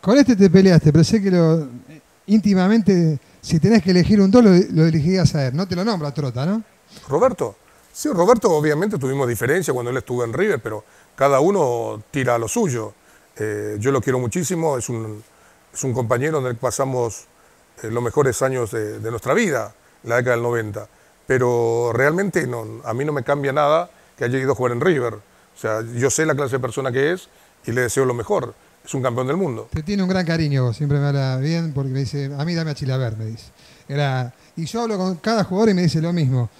Con este te peleaste, pero sé que lo eh, íntimamente, si tenés que elegir un dos, lo, elegirías a él. No te lo nombra Trota, ¿no? Roberto. Sí, Roberto, obviamente tuvimos diferencia cuando él estuvo en River, pero cada uno tira a lo suyo. Eh, yo lo quiero muchísimo, es un, compañero en el que pasamos eh, los mejores años de, de, nuestra vida, la década del 90. Pero realmente no, a mí no me cambia nada que haya ido a jugar en River. O sea, yo sé la clase de persona que es y le deseo lo mejor es un campeón del mundo. Te tiene un gran cariño siempre me habla bien porque me dice, a mí dame a Chilaver, me dice. Era, y yo hablo con cada jugador y me dice lo mismo.